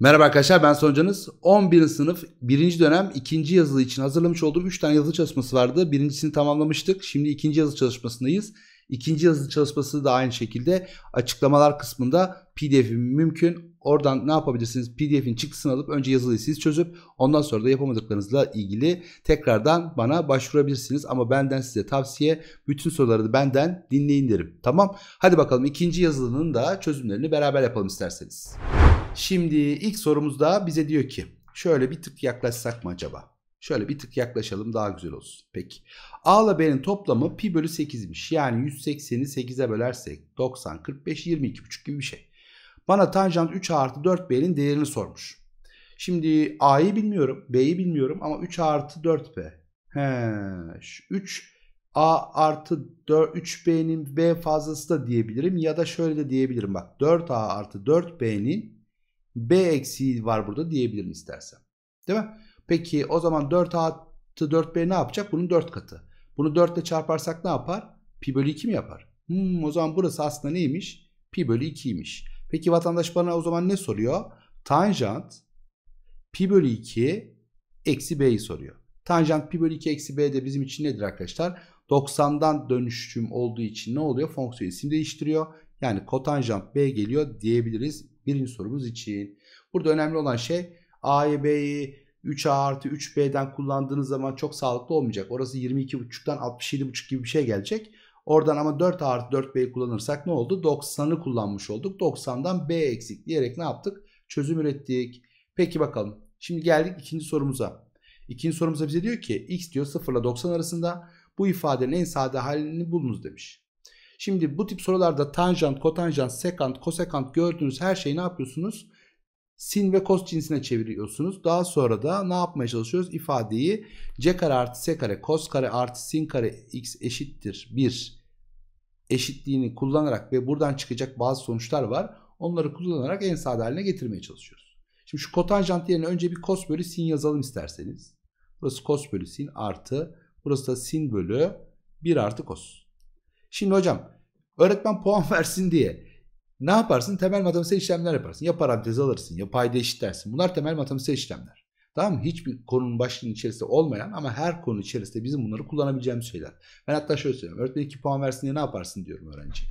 Merhaba arkadaşlar ben Soncanız. 11. sınıf 1. dönem 2. yazılı için hazırlamış olduğum 3 tane yazılı çalışması vardı. Birincisini tamamlamıştık. Şimdi ikinci yazılı çalışmasındayız. İkinci yazılı çalışması da aynı şekilde açıklamalar kısmında pdf'i mümkün. Oradan ne yapabilirsiniz? PDF'in çıktısını alıp önce yazılıyı siz çözüp ondan sonra da yapamadıklarınızla ilgili tekrardan bana başvurabilirsiniz. Ama benden size tavsiye bütün soruları da benden dinleyin derim. Tamam. Hadi bakalım ikinci yazılının da çözümlerini beraber yapalım isterseniz. Şimdi ilk sorumuz da bize diyor ki şöyle bir tık yaklaşsak mı acaba? Şöyle bir tık yaklaşalım daha güzel olsun. Peki. A ile B'nin toplamı pi bölü 8'miş. Yani 180'i 8'e bölersek 90, 45, 22,5 gibi bir şey. Bana tanjant 3A artı 4B'nin değerini sormuş. Şimdi A'yı bilmiyorum, B'yi bilmiyorum ama 3A artı 4B. He, 3 A artı 4, 3B'nin B fazlası da diyebilirim ya da şöyle de diyebilirim. Bak 4A artı 4B'nin B eksiği var burada diyebilirim istersen. Değil mi? Peki o zaman 4A artı 4B ne yapacak? Bunun 4 katı. Bunu 4 ile çarparsak ne yapar? Pi bölü 2 mi yapar? Hmm, o zaman burası aslında neymiş? Pi bölü 2'ymiş. Peki vatandaş bana o zaman ne soruyor? Tanjant pi bölü 2 eksi b'yi soruyor. Tanjant pi bölü 2 eksi b de bizim için nedir arkadaşlar? 90'dan dönüşüm olduğu için ne oluyor? Fonksiyon isim değiştiriyor. Yani kotanjant b geliyor diyebiliriz Birinci sorumuz için. Burada önemli olan şey A'yı B'yi 3A artı 3B'den kullandığınız zaman çok sağlıklı olmayacak. Orası 22.5'tan 67.5 gibi bir şey gelecek. Oradan ama 4A artı 4B'yi kullanırsak ne oldu? 90'ı kullanmış olduk. 90'dan B eksik diyerek ne yaptık? Çözüm ürettik. Peki bakalım. Şimdi geldik ikinci sorumuza. İkinci sorumuzda bize diyor ki x diyor 0 ile 90 arasında bu ifadenin en sade halini bulunuz demiş. Şimdi bu tip sorularda tanjant, kotanjant, sekant, kosekant gördüğünüz her şeyi ne yapıyorsunuz? sin ve cos cinsine çeviriyorsunuz. Daha sonra da ne yapmaya çalışıyoruz? İfadeyi c kare artı s kare kos kare artı sin kare x eşittir 1 eşitliğini kullanarak ve buradan çıkacak bazı sonuçlar var. Onları kullanarak en sade haline getirmeye çalışıyoruz. Şimdi şu kotanjant yerine önce bir kos bölü sin yazalım isterseniz. Burası kos bölü sin artı burası da sin bölü 1 artı kos. Şimdi hocam öğretmen puan versin diye ne yaparsın? Temel matematiksel işlemler yaparsın. Ya parantez alırsın ya payda eşitlersin. Bunlar temel matematiksel işlemler. Tamam mı? Hiçbir konunun başlığının içerisinde olmayan ama her konu içerisinde bizim bunları kullanabileceğimiz şeyler. Ben hatta şöyle söylüyorum. Öğretmen 2 puan versin diye ne yaparsın diyorum öğrenci.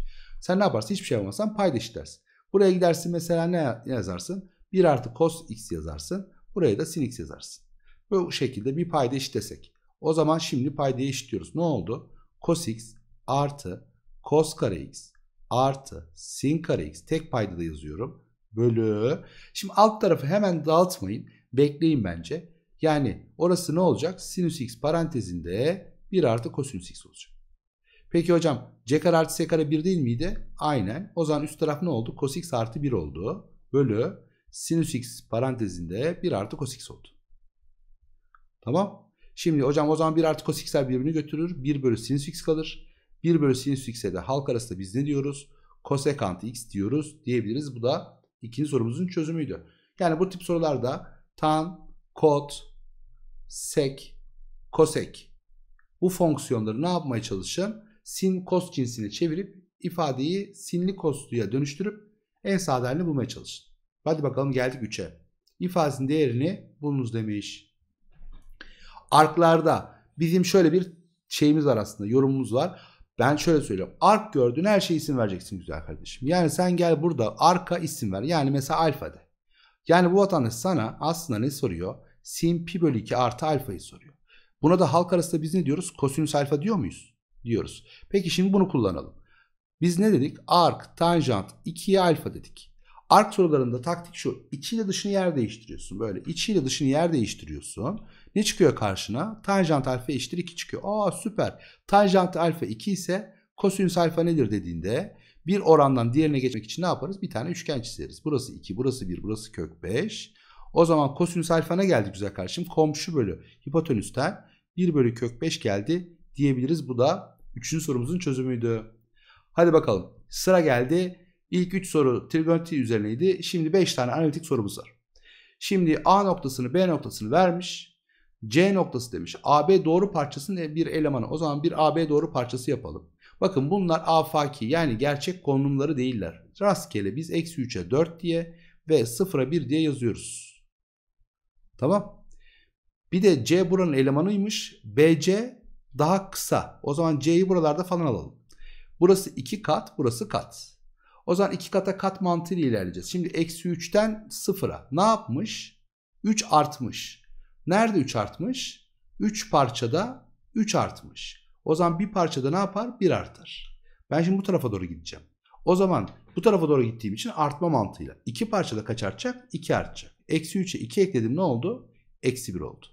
Sen ne yaparsın? Hiçbir şey yapmazsan payda eşitlersin. Buraya gidersin mesela ne yazarsın? 1 artı cos x yazarsın. Buraya da sin x yazarsın. Bu şekilde bir payda eşitlesek. O zaman şimdi paydayı eşitliyoruz. Ne oldu? Cos x artı cos kare x artı sin kare x tek payda da yazıyorum. Bölü. Şimdi alt tarafı hemen dağıtmayın. Bekleyin bence. Yani orası ne olacak? Sinüs x parantezinde 1 artı kosinüs x olacak. Peki hocam c kare artı s kare 1 değil miydi? Aynen. O zaman üst taraf ne oldu? Cos x artı 1 oldu. Bölü sinüs x parantezinde 1 artı cos x oldu. Tamam. Şimdi hocam o zaman 1 artı cos x'ler birbirini götürür. 1 bölü sinüs x kalır. 1 bölü sinüs x'e de halk arasında biz ne diyoruz? Kosekant x diyoruz diyebiliriz. Bu da ikinci sorumuzun çözümüydü. Yani bu tip sorularda tan, kot, sek, kosek bu fonksiyonları ne yapmaya çalışın? Sin, kos cinsini çevirip ifadeyi sinli kosluya dönüştürüp en sade halini bulmaya çalışın. Hadi bakalım geldik 3'e. İfadesinin değerini bulunuz demiş. Arklarda bizim şöyle bir şeyimiz var aslında yorumumuz var. Ben şöyle söylüyorum. Ark gördüğün her şeye isim vereceksin güzel kardeşim. Yani sen gel burada arka isim ver. Yani mesela alfa de. Yani bu vatandaş sana aslında ne soruyor? Sin pi bölü 2 artı alfayı soruyor. Buna da halk arasında biz ne diyoruz? Kosinüs alfa diyor muyuz? Diyoruz. Peki şimdi bunu kullanalım. Biz ne dedik? Ark, tanjant, 2'ye alfa dedik. Ark sorularında taktik şu. İçiyle dışını yer değiştiriyorsun. Böyle içiyle dışını yer değiştiriyorsun. Ne çıkıyor karşına? Tanjant alfa eşittir 2 çıkıyor. Aa süper. Tanjant alfa 2 ise kosinüs alfa nedir dediğinde bir orandan diğerine geçmek için ne yaparız? Bir tane üçgen çizeriz. Burası 2, burası 1, burası kök 5. O zaman kosinüs alfana geldi güzel kardeşim. Komşu bölü hipotenüsten 1 bölü kök 5 geldi diyebiliriz. Bu da 3. sorumuzun çözümüydü. Hadi bakalım. Sıra geldi. İlk 3 soru trigonometri üzerineydi. Şimdi 5 tane analitik sorumuz var. Şimdi A noktasını B noktasını vermiş. C noktası demiş. AB doğru parçasının e, bir elemanı. O zaman bir AB doğru parçası yapalım. Bakın bunlar afaki yani gerçek konumları değiller. Rastgele biz eksi 3'e 4 diye ve 0'a 1 diye yazıyoruz. Tamam. Bir de C buranın elemanıymış. BC daha kısa. O zaman C'yi buralarda falan alalım. Burası 2 kat, burası kat. O zaman 2 kata kat mantığıyla ilerleyeceğiz. Şimdi eksi 3'ten 0'a ne yapmış? 3 artmış. Nerede 3 artmış? 3 parçada 3 artmış. O zaman bir parçada ne yapar? 1 artar. Ben şimdi bu tarafa doğru gideceğim. O zaman bu tarafa doğru gittiğim için artma mantığıyla. 2 parçada kaç artacak? 2 artacak. Eksi 3'e 2 ekledim ne oldu? Eksi 1 oldu.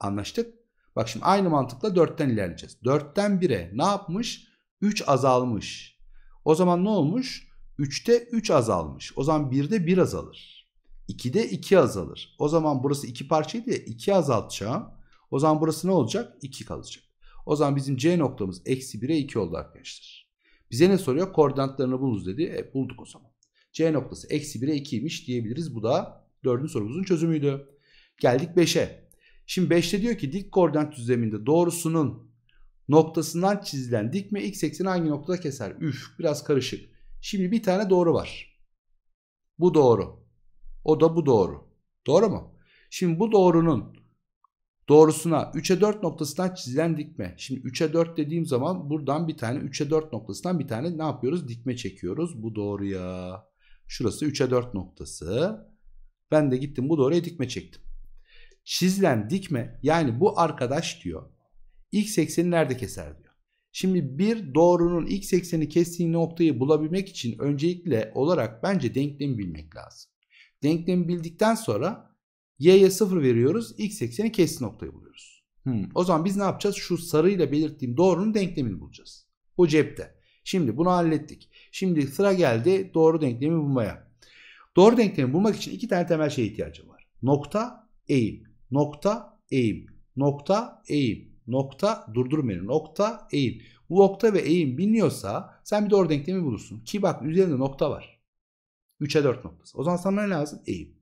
Anlaştık? Bak şimdi aynı mantıkla 4'ten ilerleyeceğiz. 4'ten 1'e ne yapmış? 3 azalmış. O zaman ne olmuş? 3'te 3 azalmış. O zaman 1'de 1 azalır. 2'de 2 azalır. O zaman burası 2 parçaydı ya 2 azaltacağım. O zaman burası ne olacak? 2 kalacak. O zaman bizim C noktamız eksi 1'e 2 oldu arkadaşlar. Bize ne soruyor? Koordinatlarını bulunuz dedi. E, bulduk o zaman. C noktası eksi 1'e 2'ymiş diyebiliriz. Bu da 4. sorumuzun çözümüydü. Geldik 5'e. Şimdi 5'te diyor ki dik koordinat düzleminde doğrusunun noktasından çizilen dikme x ekseni hangi noktada keser? Üf biraz karışık. Şimdi bir tane doğru var. Bu doğru. O da bu doğru. Doğru mu? Şimdi bu doğrunun doğrusuna 3'e 4 noktasından çizilen dikme. Şimdi 3'e 4 dediğim zaman buradan bir tane 3'e 4 noktasından bir tane ne yapıyoruz? Dikme çekiyoruz bu doğruya. Şurası 3'e 4 noktası. Ben de gittim bu doğruya dikme çektim. Çizilen dikme yani bu arkadaş diyor. X ekseni nerede keser diyor. Şimdi bir doğrunun x ekseni kestiği noktayı bulabilmek için öncelikle olarak bence denklemi bilmek lazım. Denklemi bildikten sonra y'ye 0 veriyoruz. x ekseni kesin noktayı buluyoruz. Hmm. O zaman biz ne yapacağız? Şu sarıyla belirttiğim doğrunun denklemini bulacağız. Bu cepte. Şimdi bunu hallettik. Şimdi sıra geldi doğru denklemi bulmaya. Doğru denklemi bulmak için iki tane temel şeye ihtiyacım var. Nokta, eğim. Nokta, eğim. Nokta, eğim. Nokta, durdur beni. Nokta, eğim. Bu nokta ve eğim biliniyorsa sen bir doğru denklemi bulursun. Ki bak üzerinde nokta var. 3'e 4 noktası. O zaman sana ne lazım? Eğim.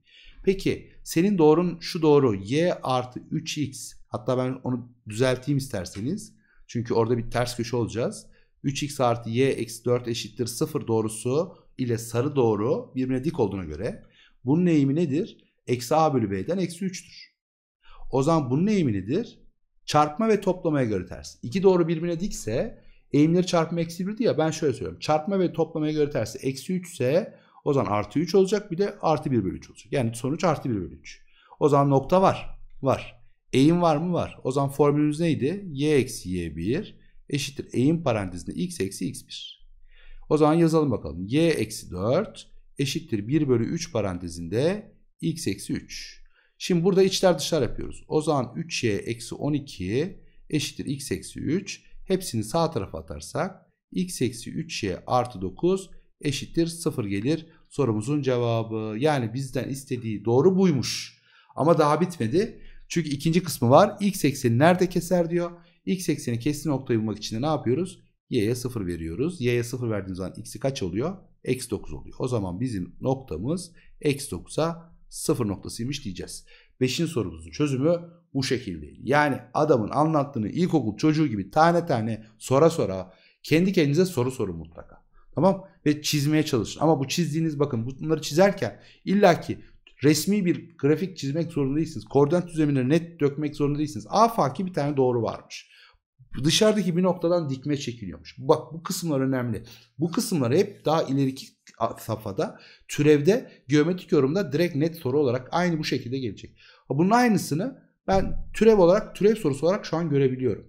Peki senin doğrun şu doğru y artı 3x hatta ben onu düzelteyim isterseniz. Çünkü orada bir ters köşe olacağız. 3x artı y eksi 4 eşittir 0 doğrusu ile sarı doğru birbirine dik olduğuna göre bunun eğimi nedir? Eksi a bölü b'den eksi 3'tür. O zaman bunun eğimi nedir? Çarpma ve toplamaya göre ters. İki doğru birbirine dikse eğimleri çarpma eksi 1'di ya ben şöyle söylüyorum. Çarpma ve toplamaya göre ters eksi 3 ise o zaman artı 3 olacak bir de artı 1 bölü 3 olacak. Yani sonuç artı 1 bölü 3. O zaman nokta var. Var. Eğim var mı? Var. O zaman formülümüz neydi? Y eksi Y1 eşittir. Eğim parantezinde X eksi X1. O zaman yazalım bakalım. Y eksi 4 eşittir 1 bölü 3 parantezinde X eksi 3. Şimdi burada içler dışlar yapıyoruz. O zaman 3Y eksi 12 eşittir X eksi 3. Hepsini sağ tarafa atarsak X eksi 3Y artı 9 eşittir 0 gelir sorumuzun cevabı. Yani bizden istediği doğru buymuş. Ama daha bitmedi. Çünkü ikinci kısmı var. X ekseni nerede keser diyor. X ekseni kestiği noktayı bulmak için de ne yapıyoruz? Y'ye 0 veriyoruz. Y'ye 0 verdiğimiz zaman X'i kaç oluyor? Eksi 9 oluyor. O zaman bizim noktamız eksi 9'a 0 noktasıymış diyeceğiz. Beşinci sorumuzun çözümü bu şekildeydi. Yani adamın anlattığını ilkokul çocuğu gibi tane tane sonra sonra kendi kendinize soru sorun mutlaka. Tamam ve çizmeye çalışın. Ama bu çizdiğiniz bakın bunları çizerken illaki resmi bir grafik çizmek zorunda değilsiniz. Koordinat düzlemini net dökmek zorunda değilsiniz. A bir tane doğru varmış. Dışarıdaki bir noktadan dikme çekiliyormuş. Bak bu kısımlar önemli. Bu kısımları hep daha ileriki safhada türevde geometrik yorumda direkt net soru olarak aynı bu şekilde gelecek. Bunun aynısını ben türev olarak türev sorusu olarak şu an görebiliyorum.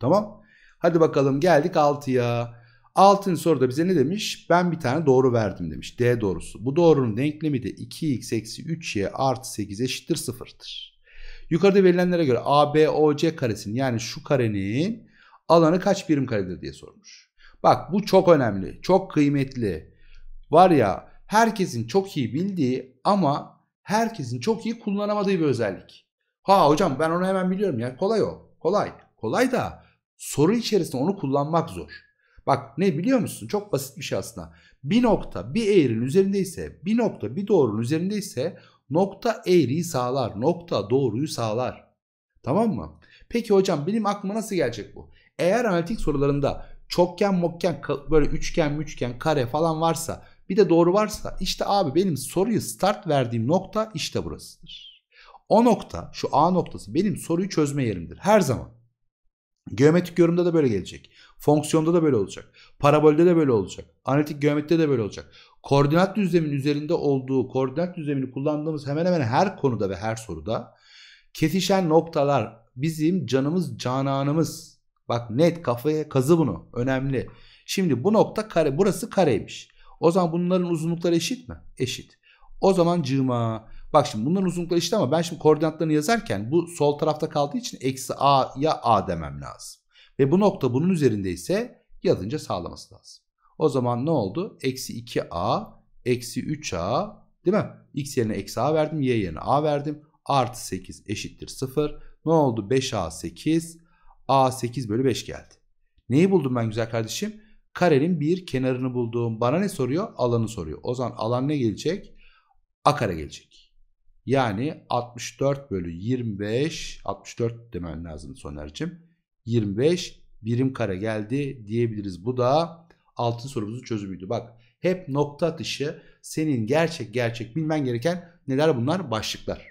Tamam. Hadi bakalım geldik 6'ya. Altın soruda bize ne demiş? Ben bir tane doğru verdim demiş. D doğrusu. Bu doğrunun denklemi de 2x eksi 3y artı 8 eşittir 0'dır. Yukarıda verilenlere göre ABOC karesinin yani şu karenin alanı kaç birim karedir diye sormuş. Bak bu çok önemli. Çok kıymetli. Var ya herkesin çok iyi bildiği ama herkesin çok iyi kullanamadığı bir özellik. Ha hocam ben onu hemen biliyorum ya. Kolay o. Kolay. Kolay da soru içerisinde onu kullanmak zor. Bak ne biliyor musun? Çok basit bir şey aslında. Bir nokta bir eğrinin üzerindeyse, bir nokta bir doğrunun üzerindeyse nokta eğriyi sağlar, nokta doğruyu sağlar. Tamam mı? Peki hocam benim aklıma nasıl gelecek bu? Eğer analitik sorularında çokgen, mokgen, böyle üçgen, müçgen, kare falan varsa, bir de doğru varsa işte abi benim soruyu start verdiğim nokta işte burasıdır. O nokta, şu A noktası benim soruyu çözme yerimdir her zaman. Geometrik yorumda da böyle gelecek. Fonksiyonda da böyle olacak. Parabolde de böyle olacak. Analitik geometride de böyle olacak. Koordinat düzleminin üzerinde olduğu koordinat düzlemini kullandığımız hemen hemen her konuda ve her soruda kesişen noktalar bizim canımız cananımız. Bak net kafaya kazı bunu. Önemli. Şimdi bu nokta kare. Burası kareymiş. O zaman bunların uzunlukları eşit mi? Eşit. O zaman cıma. Bak şimdi bunların uzunlukları eşit ama ben şimdi koordinatlarını yazarken bu sol tarafta kaldığı için eksi a ya a demem lazım. Ve bu nokta bunun üzerinde ise yazınca sağlaması lazım. O zaman ne oldu? Eksi 2a, eksi 3a değil mi? X yerine eksi a verdim, y yerine a verdim. Artı 8 eşittir 0. Ne oldu? 5a 8, a 8 bölü 5 geldi. Neyi buldum ben güzel kardeşim? Karenin bir kenarını bulduğum. Bana ne soruyor? Alanı soruyor. O zaman alan ne gelecek? A kare gelecek. Yani 64 bölü 25, 64 demen lazım son Soner'cim. 25 birim kare geldi diyebiliriz. Bu da altın sorumuzun çözümüydü. Bak hep nokta atışı senin gerçek gerçek bilmen gereken neler bunlar? Başlıklar.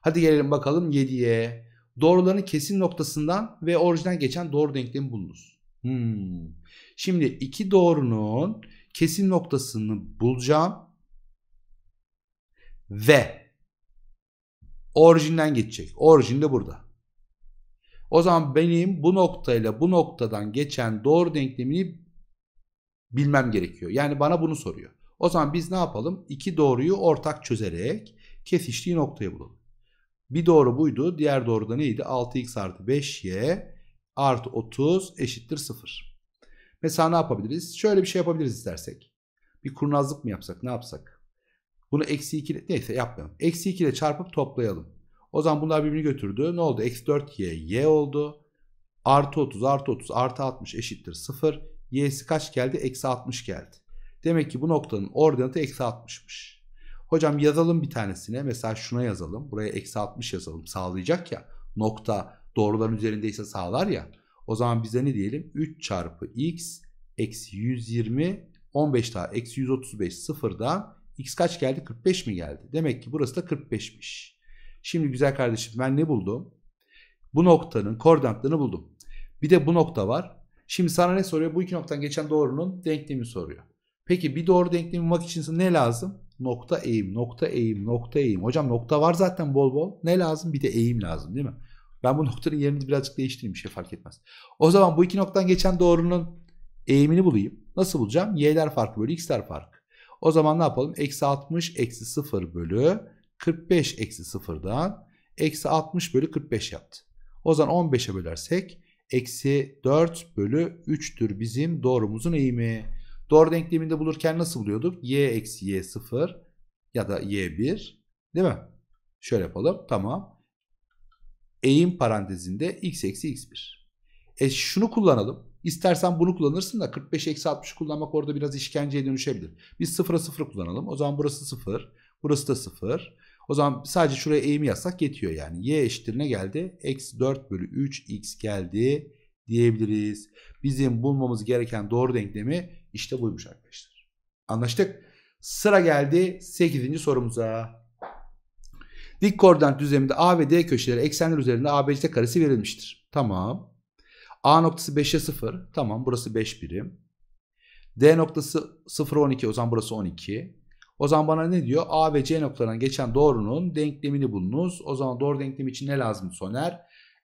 Hadi gelelim bakalım 7'ye. Doğruların kesin noktasından ve orijinden geçen doğru denklemi bulunuz. Hmm. Şimdi iki doğrunun kesin noktasını bulacağım. Ve orijinden geçecek. Orijin de burada. O zaman benim bu noktayla bu noktadan geçen doğru denklemini bilmem gerekiyor. Yani bana bunu soruyor. O zaman biz ne yapalım? İki doğruyu ortak çözerek kesiştiği noktayı bulalım. Bir doğru buydu. Diğer doğru da neydi? 6x artı 5y artı 30 eşittir 0. Mesela ne yapabiliriz? Şöyle bir şey yapabiliriz istersek. Bir kurnazlık mı yapsak? Ne yapsak? Bunu eksi 2 ile neyse yapmayalım. Eksi 2 ile çarpıp toplayalım. O zaman bunlar birbirini götürdü. Ne oldu? Eksi 4y y oldu. Artı 30 artı 30 artı 60 eşittir 0. Y'si kaç geldi? Eksi 60 geldi. Demek ki bu noktanın ordinatı eksi 60'mış. Hocam yazalım bir tanesine. Mesela şuna yazalım. Buraya eksi 60 yazalım. Sağlayacak ya. Nokta doğruların üzerindeyse sağlar ya. O zaman bize ne diyelim? 3 çarpı x eksi 120 15 daha eksi 135 sıfırda x kaç geldi? 45 mi geldi? Demek ki burası da 45'miş. Şimdi güzel kardeşim ben ne buldum? Bu noktanın koordinatlarını buldum. Bir de bu nokta var. Şimdi sana ne soruyor? Bu iki noktadan geçen doğrunun denklemi soruyor. Peki bir doğru denklemi bulmak için ne lazım? Nokta eğim, nokta eğim, nokta eğim. Hocam nokta var zaten bol bol. Ne lazım? Bir de eğim lazım değil mi? Ben bu noktanın yerini birazcık değiştireyim bir şey fark etmez. O zaman bu iki noktadan geçen doğrunun eğimini bulayım. Nasıl bulacağım? Y'ler farkı bölü x'ler farkı. O zaman ne yapalım? Eksi 60 eksi 0 bölü 45 eksi 0'dan eksi 60 bölü 45 yaptı. O zaman 15'e bölersek eksi 4 bölü 3'tür bizim doğrumuzun eğimi. Doğru denkleminde bulurken nasıl buluyorduk? y eksi y 0 ya da y 1 değil mi? Şöyle yapalım tamam. Eğim parantezinde x eksi x1. E şunu kullanalım. İstersen bunu kullanırsın da 45 eksi 60 kullanmak orada biraz işkenceye dönüşebilir. Biz 0'a 0 kullanalım. O zaman burası 0, Burası da 0. O zaman sadece şuraya eğimi yazsak yetiyor yani. Y eşittir ne geldi? Eksi 4 bölü 3 x geldi diyebiliriz. Bizim bulmamız gereken doğru denklemi işte buymuş arkadaşlar. Anlaştık. Sıra geldi 8. sorumuza. Dik koordinat düzleminde A ve D köşeleri eksenler üzerinde ABC karesi verilmiştir. Tamam. A noktası 5'e 0. Tamam burası 5 birim. D noktası 0 12 o zaman burası 12. O zaman bana ne diyor? A ve C noktalarından geçen doğrunun denklemini bulunuz. O zaman doğru denklem için ne lazım Soner?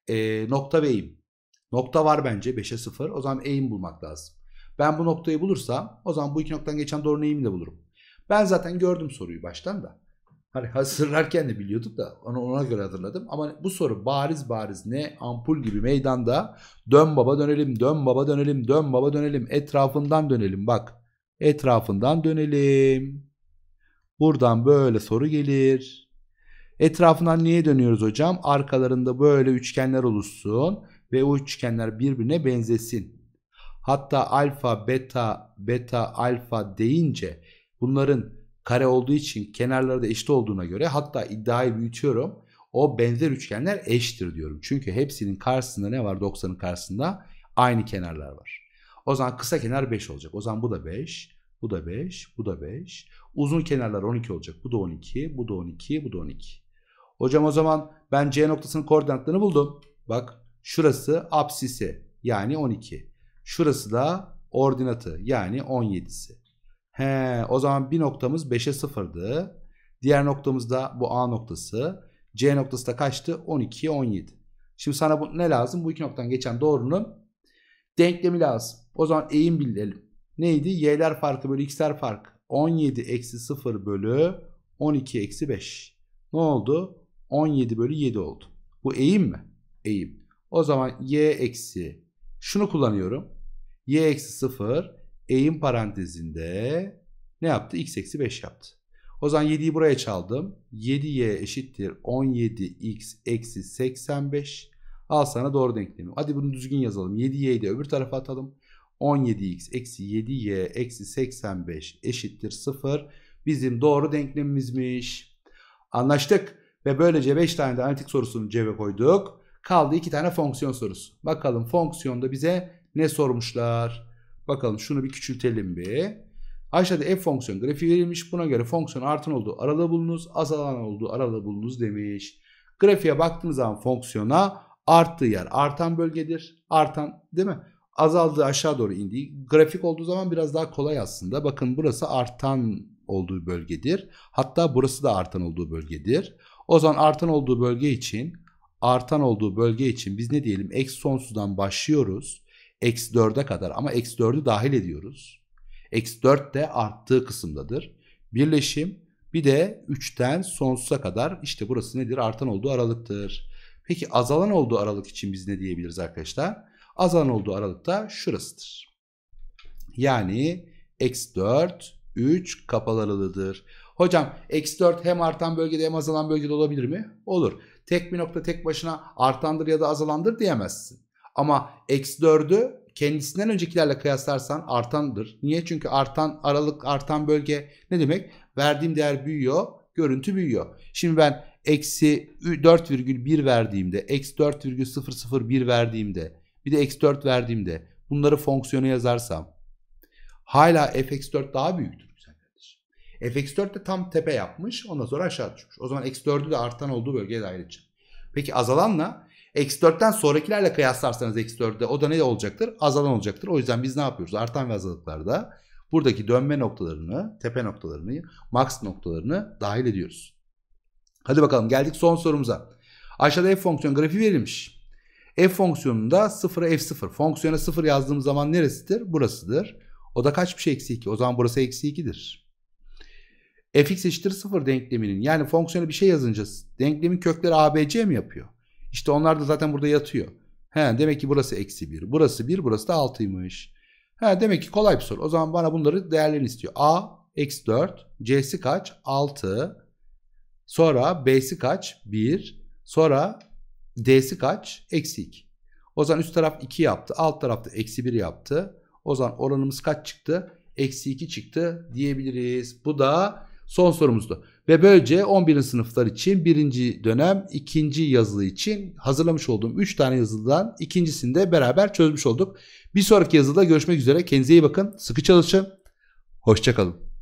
E, nokta ve eğim. Nokta var bence 5'e 0. O zaman eğim bulmak lazım. Ben bu noktayı bulursam o zaman bu iki noktadan geçen doğrunun eğimini de bulurum. Ben zaten gördüm soruyu baştan da. Hani hazırlarken de biliyordum da onu ona göre hazırladım. Ama bu soru bariz bariz ne ampul gibi meydanda dön baba dönelim, dön baba dönelim, dön baba dönelim, etrafından dönelim bak. Etrafından dönelim. Buradan böyle soru gelir. Etrafından niye dönüyoruz hocam? Arkalarında böyle üçgenler oluşsun ve o üçgenler birbirine benzesin. Hatta alfa, beta, beta, alfa deyince bunların kare olduğu için kenarları da eşit olduğuna göre hatta iddiayı büyütüyorum. O benzer üçgenler eşittir diyorum. Çünkü hepsinin karşısında ne var? 90'ın karşısında aynı kenarlar var. O zaman kısa kenar 5 olacak. O zaman bu da 5, bu da 5, bu da 5. Uzun kenarlar 12 olacak. Bu da 12, bu da 12, bu da 12. Hocam o zaman ben C noktasının koordinatlarını buldum. Bak şurası apsisi yani 12. Şurası da ordinatı yani 17'si. He, o zaman bir noktamız 5'e 0'dı. Diğer noktamız da bu A noktası. C noktası da kaçtı? 12, 17. Şimdi sana bu ne lazım? Bu iki noktadan geçen doğrunun denklemi lazım. O zaman eğim bilelim. Neydi? Y'ler farkı bölü x'ler farkı. 17 eksi 0 bölü 12 eksi 5. Ne oldu? 17 bölü 7 oldu. Bu eğim mi? Eğim. O zaman y eksi şunu kullanıyorum. y eksi 0 eğim parantezinde ne yaptı? x eksi 5 yaptı. O zaman 7'yi buraya çaldım. 7y eşittir 17x eksi 85. Al sana doğru denklemi. Hadi bunu düzgün yazalım. 7y'yi de öbür tarafa atalım. 17x eksi 7y eksi 85 eşittir 0 bizim doğru denklemimizmiş. Anlaştık ve böylece 5 tane de analitik sorusunu cebe koyduk. Kaldı 2 tane fonksiyon sorusu. Bakalım fonksiyonda bize ne sormuşlar? Bakalım şunu bir küçültelim bir. Aşağıda f fonksiyon grafiği verilmiş. Buna göre fonksiyon artan olduğu aralığı bulunuz, azalan olduğu aralığı bulunuz demiş. Grafiğe baktığınız zaman fonksiyona arttığı yer artan bölgedir. Artan değil mi? Azaldı aşağı doğru indi grafik olduğu zaman biraz daha kolay aslında. Bakın burası artan olduğu bölgedir. Hatta burası da artan olduğu bölgedir. O zaman artan olduğu bölge için artan olduğu bölge için biz ne diyelim eksi sonsuzdan başlıyoruz. Eksi 4'e kadar ama eksi 4'ü dahil ediyoruz. Eksi 4 de arttığı kısımdadır. Birleşim bir de 3'ten sonsuza kadar işte burası nedir? Artan olduğu aralıktır. Peki azalan olduğu aralık için biz ne diyebiliriz arkadaşlar? Azalan olduğu aralıkta şurasıdır. Yani x4 3 kapalı aralığıdır. Hocam x4 hem artan bölgede hem azalan bölgede olabilir mi? Olur. Tek bir nokta tek başına artandır ya da azalandır diyemezsin. Ama x4'ü kendisinden öncekilerle kıyaslarsan artandır. Niye? Çünkü artan aralık artan bölge ne demek? Verdiğim değer büyüyor, görüntü büyüyor. Şimdi ben eksi 4,1 verdiğimde, eksi 4,001 verdiğimde bir de x4 verdiğimde bunları fonksiyona yazarsam hala fx4 daha büyüktür güzel kardeşim. fx4 de tam tepe yapmış ondan sonra aşağı düşmüş. O zaman x4'ü de artan olduğu bölgeye dahil edeceğim. Peki azalanla x4'ten sonrakilerle kıyaslarsanız x4'de o da ne olacaktır? Azalan olacaktır. O yüzden biz ne yapıyoruz? Artan ve azalıklarda buradaki dönme noktalarını, tepe noktalarını, max noktalarını dahil ediyoruz. Hadi bakalım geldik son sorumuza. Aşağıda f fonksiyon grafiği verilmiş. F e fonksiyonunda 0'a F0. Fonksiyona 0 yazdığım zaman neresidir? Burasıdır. O da kaç bir şey eksi 2? O zaman burası eksi 2'dir. fx eşittir 0 denkleminin yani fonksiyona bir şey yazınca denklemin kökleri abc mi yapıyor? İşte onlar da zaten burada yatıyor. He, demek ki burası eksi 1. Burası 1 burası da 6'ymış. He, demek ki kolay bir soru. O zaman bana bunları değerlerini istiyor. A eksi 4. C'si kaç? 6. Sonra B'si kaç? 1. Sonra D'si kaç? Eksi 2. O zaman üst taraf 2 yaptı. Alt tarafta eksi 1 yaptı. O zaman oranımız kaç çıktı? Eksi 2 çıktı diyebiliriz. Bu da son sorumuzdu. Ve böylece 11. sınıflar için birinci dönem ikinci yazılı için hazırlamış olduğum 3 tane yazılıdan ikincisini de beraber çözmüş olduk. Bir sonraki yazıda görüşmek üzere. Kendinize iyi bakın. Sıkı çalışın. Hoşçakalın.